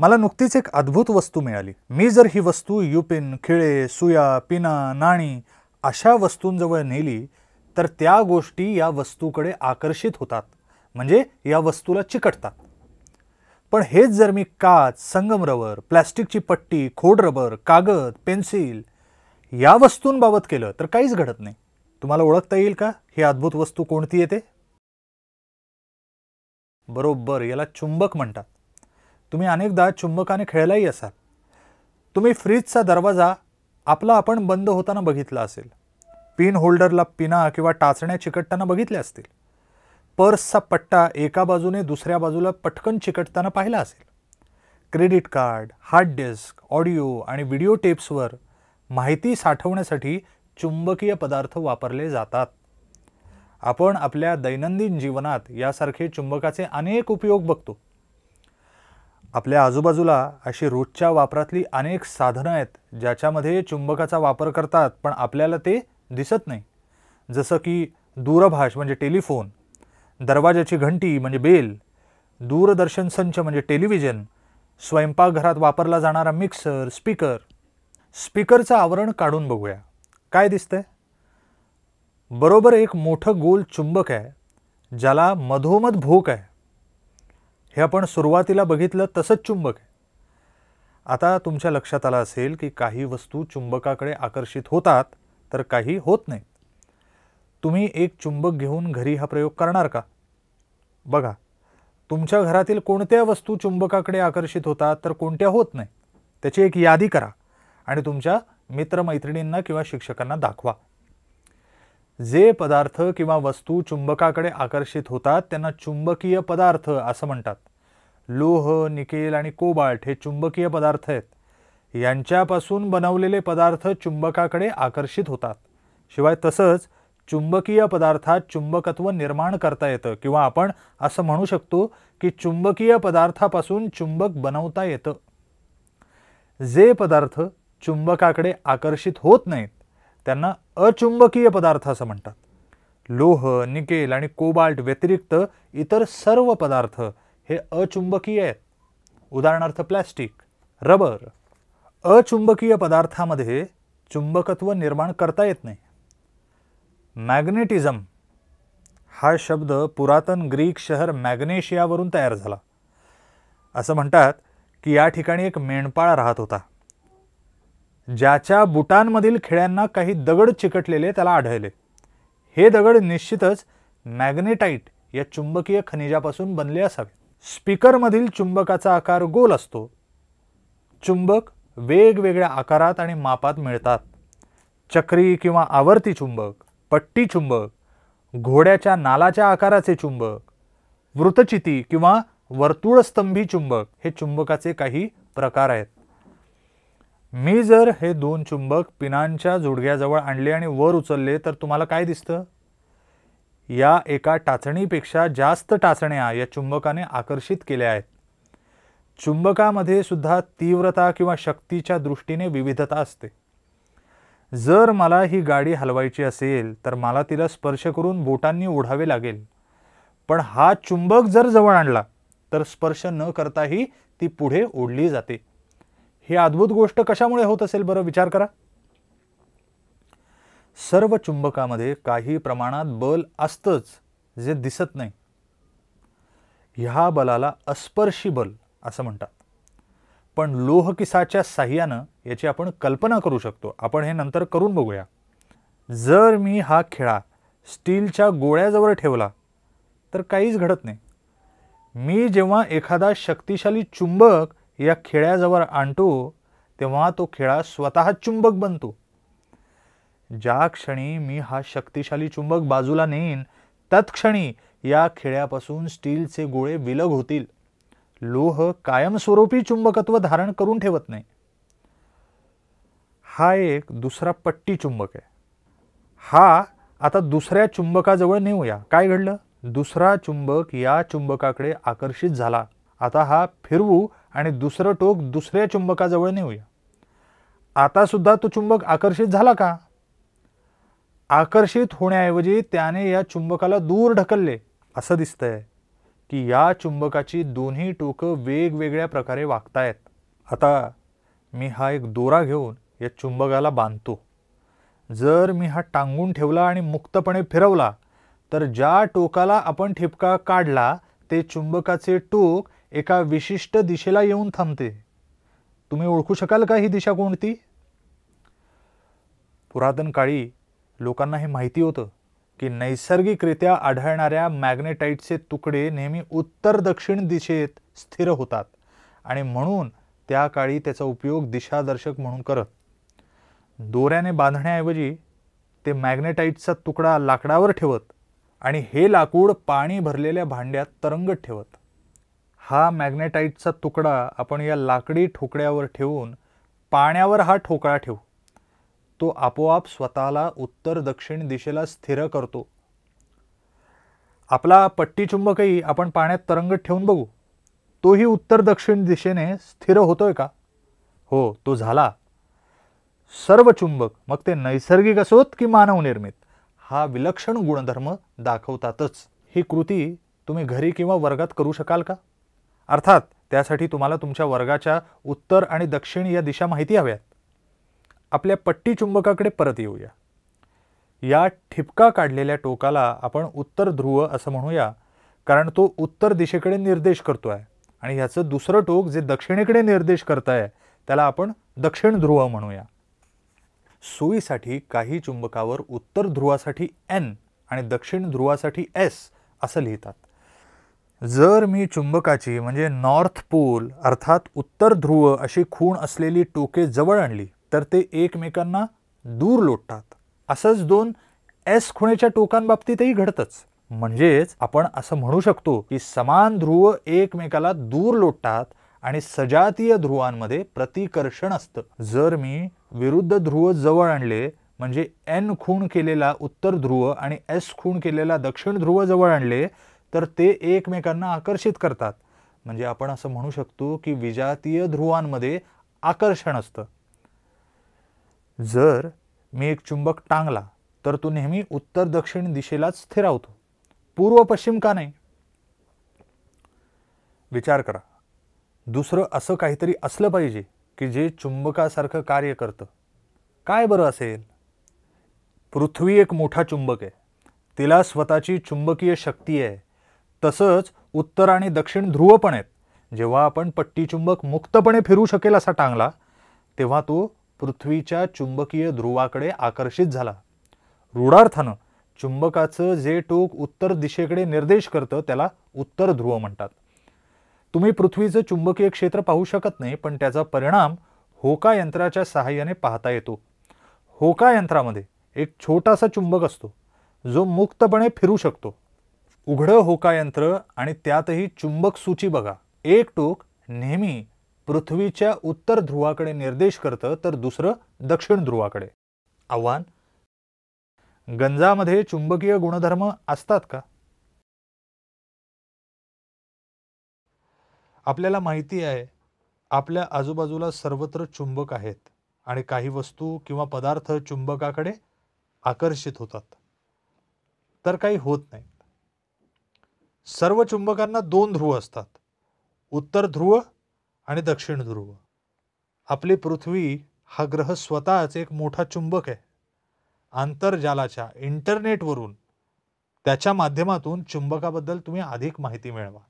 मला नुकतीच एक अद्भुत वस्तू मिळाली मी जर ही वस्तू युपिन खिळे सुया पिना नाणी अशा वस्तूंजवळ नेली तर त्या गोष्टी या वस्तूकडे आकर्षित होतात म्हणजे या वस्तूला चिकटतात पण हेच जर मी काच संगमरवर प्लॅस्टिकची पट्टी खोड रबर कागद पेन्सिल या वस्तूंबाबत केलं तर काहीच घडत नाही तुम्हाला ओळखता येईल का ही अद्भुत वस्तू कोणती येते बरोबर याला चुंबक म्हणतात तुम्ही अनेकदा चुंबकाने खेळलाही असाल तुम्ही फ्रीजचा दरवाजा आपला आपण बंद होताना बघितला असेल पिन होल्डरला पिना किंवा टाचण्या चिकटताना बघितल्या असतील पर्सचा पट्टा एका बाजूने दुसऱ्या बाजूला पटकन चिकटताना पाहिला असेल credit card hard disk audio आणि व्हिडिओ टेप्सवर माहिती साठवण्यासाठी चुंबकीय पदार्थ वापरले जातात आपण आपल्या दैनंदिन जीवनात यासारखे चुंबकाचे अनेक उपयोग बघतो आपल्या आजूबाजूला अशी रोजच्या वापरातली अनेक साधनं आहेत ज्याच्यामध्ये चुंबकाचा वापर करतात पण आपल्याला ते दिसत नाही जसं की दूरभाष म्हणजे टेलिफोन दरवाजाची घंटी म्हणजे बेल दूरदर्शन संच म्हणजे टेलिव्हिजन स्वयंपाकघरात वापरला जाणारा मिक्सर स्पीकर स्पीकरचं आवरण काढून बघूया काय दिसतंय बरोबर एक मोठं गोल चुंबक आहे ज्याला मधोमध भोक आहे हे आपण सुरुवातीला बघितलं तसंच चुंबक आहे आता तुमच्या लक्षात आलं असेल की काही वस्तू चुंबकाकडे आकर्षित होतात तर काही होत नाही तुम्ही एक चुंबक घेऊन घरी हा प्रयोग करणार का बघा तुमच्या घरातील कोणत्या वस्तू चुंबकाकडे आकर्षित होतात तर कोणत्या होत नाही त्याची एक यादी करा आणि तुमच्या मित्रमैत्रिणींना किंवा शिक्षकांना दाखवा जे पदार्थ किंवा वस्तू चुंबकाकडे आकर्षित होतात त्यांना चुंबकीय पदार्थ असं म्हणतात लोह निकेल आणि कोबाल्ट हे चुंबकीय पदार्थ आहेत यांच्यापासून बनवलेले पदार्थ चुंबकाकडे आकर्षित होतात शिवाय तसंच चुंबकीय पदार्थात चुंबकत्व निर्माण करता येतं किंवा आपण असं म्हणू शकतो की चुंबकीय पदार्थापासून चुंबक बनवता येतं जे पदार्थ चुंबकाकडे आकर्षित होत नाहीत त्यांना अचुंबकीय पदार्थ असं म्हणतात लोह निकेल आणि कोबाल्ट व्यतिरिक्त इतर सर्व पदार्थ हे अचुंबकीय आहेत उदाहरणार्थ प्लॅस्टिक रबर अचुंबकीय पदार्थामध्ये चुंबकत्व निर्माण करता येत नाही मॅग्नेटिझम हा शब्द पुरातन ग्रीक शहर मॅग्नेशियावरून तयार झाला असं म्हणतात की या ठिकाणी एक मेंढपाळ राहत होता ज्याच्या बुटांमधील खिळ्यांना काही दगड चिकटलेले त्याला आढळले हे दगड निश्चितच मॅग्नेटाईट या चुंबकीय खनिजापासून बनले असावे स्पीकरमधील चुंबकाचा आकार गोल असतो चुंबक वेगवेगळ्या आकारात आणि मापात मिळतात चक्री किंवा आवर्ती चुंबक पट्टी चुंबक घोड्याच्या नालाच्या आकाराचे चुंबक वृतचिती किंवा वर्तुळस्तंभी चुंबक हे चुंबकाचे काही प्रकार आहेत मी जर हे दोन चुंबक पिनांच्या जोडग्याजवळ आणले आणि वर उचलले तर तुम्हाला काय दिसतं या एका टाचणीपेक्षा जास्त टाचण्या या चुंबकाने आकर्षित केल्या आहेत चुंबकामध्ये सुद्धा तीव्रता किंवा शक्तीच्या दृष्टीने विविधता असते जर मला ही गाडी हलवायची असेल तर मला तिला स्पर्श करून बोटांनी ओढावे लागेल पण हा चुंबक जर जवळ आणला तर स्पर्श न करताही ती पुढे ओढली जाते ही अद्भुत गोष्ट कशामुळे होत असेल बरं विचार करा सर्व चुंबकामध्ये काही प्रमाणात बल असतंच जे दिसत नाही ह्या बलाला अस्पर्शी बल असं म्हणतात पण लोहकिसाच्या साह्यानं याची आपण कल्पना करू शकतो आपण हे नंतर करून बघूया जर मी हा खेळा स्टीलच्या गोळ्याजवळ ठेवला तर काहीच घडत नाही मी जेव्हा एखादा शक्तिशाली चुंबक या खेळ्याजवळ आणतो तेव्हा तो खेळा स्वतः चुंबक बनतो ज्या क्षणी मी हा शक्तिशाली चुंबक बाजूला नेईन तत्क्षणी या खेळ्यापासून स्टीलचे गोळे विलग होतील लोह कायमस्वरूपी चुंबकत्व धारण करून ठेवत नाही हा एक दुसरा पट्टी चुंबक आहे हा आता दुसऱ्या चुंबकाजवळ नेऊया काय घडलं दुसरा चुंबक या चुंबकाकडे आकर्षित झाला आता हा फिरवू आणि दुसरं टोक दुसऱ्या चुंबकाजवळ नेऊया आता सुद्धा तो चुंबक आकर्षित झाला का आकर्षित होण्याऐवजी त्याने या चुंबकाला दूर ढकलले असं दिसतंय की या चुंबकाची दोन्ही टोकं वेगवेगळ्या प्रकारे वागतायत आता मी हा एक दोरा घेऊन या चुंबकाला बांधतो जर मी हा टांगून ठेवला आणि मुक्तपणे फिरवला तर ज्या टोकाला आपण ठिपका काढला ते चुंबकाचे टोक एका विशिष्ट दिशेला येऊन थांबते तुम्ही ओळखू शकाल का ही दिशा कोणती पुरातन काळी लोकांना हे माहिती होतं की नैसर्गिकरित्या आढळणाऱ्या मॅग्नेटाईटचे तुकडे नेहमी उत्तर दक्षिण दिशेत स्थिर होतात आणि म्हणून त्या काळी त्याचा उपयोग दिशादर्शक म्हणून करत दोऱ्याने बांधण्याऐवजी ते मॅग्नेटाईटचा तुकडा लाकडावर ठेवत आणि हे लाकूड पाणी भरलेल्या भांड्यात तरंगत ठेवत हा मॅग्नेटाईटचा तुकडा आपण या लाकडी ठोकड्यावर ठेवून पाण्यावर हा ठोकळा ठेवू तो आपोआप स्वतःला उत्तर दक्षिण दिशेला स्थिर करतो आपला पट्टी चुंबकही आपण पाण्यात तरंगत ठेवून बघू तोही उत्तर दक्षिण दिशेने स्थिर होतोय का हो तो झाला सर्व चुंबक मग ते नैसर्गिक असोत की मानवनिर्मित हा विलक्षण गुणधर्म दाखवतातच ही कृती तुम्ही घरी किंवा वर्गात करू शकाल का अर्थात त्यासाठी तुम्हाला तुमच्या वर्गाच्या उत्तर आणि दक्षिण या दिशा माहिती हव्यात आपल्या पट्टी चुंबकाकडे परत येऊया या ठिपका काढलेल्या टोकाला आपण उत्तर ध्रुव असं म्हणूया कारण तो उत्तर दिशेकडे निर्देश करतो आहे आणि ह्याचं दुसरं टोक जे दक्षिणेकडे निर्देश करत आहे त्याला आपण दक्षिण ध्रुव म्हणूया सोयीसाठी काही चुंबकावर उत्तर ध्रुवासाठी एन आणि दक्षिण ध्रुवासाठी एस असं लिहितात जर मी चुंबकाची म्हणजे नॉर्थ पोल अर्थात उत्तर ध्रुव अशी खूण असलेली टोके जवळ आणली तर ते एकमेकांना दूर लोटतात असंच दोन एस खुणेच्या टोकांबाबतीतही घडतच म्हणजेच आपण असं म्हणू शकतो की समान ध्रुव एकमेकाला दूर लोटतात आणि सजातीय ध्रुवांमध्ये प्रतिकर्षण असतं जर मी विरुद्ध ध्रुव जवळ आणले म्हणजे एन खूण केलेला उत्तर ध्रुव आणि एस खूण केलेला दक्षिण ध्रुव जवळ आणले तर ते एकमेकांना आकर्षित करतात म्हणजे आपण असं म्हणू शकतो की विजातीय ध्रुवांमध्ये आकर्षण असतं जर मी एक चुंबक टांगला तर तो नेहमी उत्तर दक्षिण दिशेलाच स्थिरावतो पूर्व पश्चिम का नाही विचार करा दुसरं असं काहीतरी असलं पाहिजे की जे चुंबकासारखं कार्य करतं काय बरं असेल पृथ्वी एक मोठा चुंबक आहे तिला स्वतःची चुंबकीय शक्ती आहे तसंच उत्तर आणि दक्षिण ध्रुव पण आहेत जेव्हा आपण पट्टी चुंबक मुक्तपणे फिरू शकेल असा टांगला तेव्हा तो पृथ्वीच्या चुंबकीय ध्रुवाकडे आकर्षित झाला रूढार्थानं चुंबकाचं जे टोक उत्तर दिशेकडे निर्देश करतं त्याला उत्तर ध्रुव म्हणतात तुम्ही पृथ्वीचं चुंबकीय क्षेत्र पाहू शकत नाही पण त्याचा परिणाम होका यंत्राच्या सहाय्याने पाहता येतो होका यंत्रामध्ये एक छोटासा चुंबक असतो जो मुक्तपणे फिरू शकतो उघडं होकायंत्र आणि त्यातही चुंबक सूची बघा एक टोक नेहमी पृथ्वीच्या उत्तर ध्रुवाकडे निर्देश करतं तर दुसरं दक्षिण ध्रुवाकडे आव्हान गंजामध्ये चुंबकीय गुणधर्म असतात का आपल्याला माहिती आहे आपल्या आजूबाजूला सर्वत्र चुंबक आहेत आणि काही वस्तू किंवा पदार्थ चुंबकाकडे आकर्षित होतात तर काही होत नाही सर्व चुंबकांना दोन ध्रुव असतात उत्तर ध्रुव आणि दक्षिण ध्रुव आपली पृथ्वी हा ग्रह स्वतःच एक मोठा चुंबक आहे आंतरजालाच्या इंटरनेटवरून त्याच्या माध्यमातून चुंबकाबद्दल तुम्ही अधिक माहिती मिळवा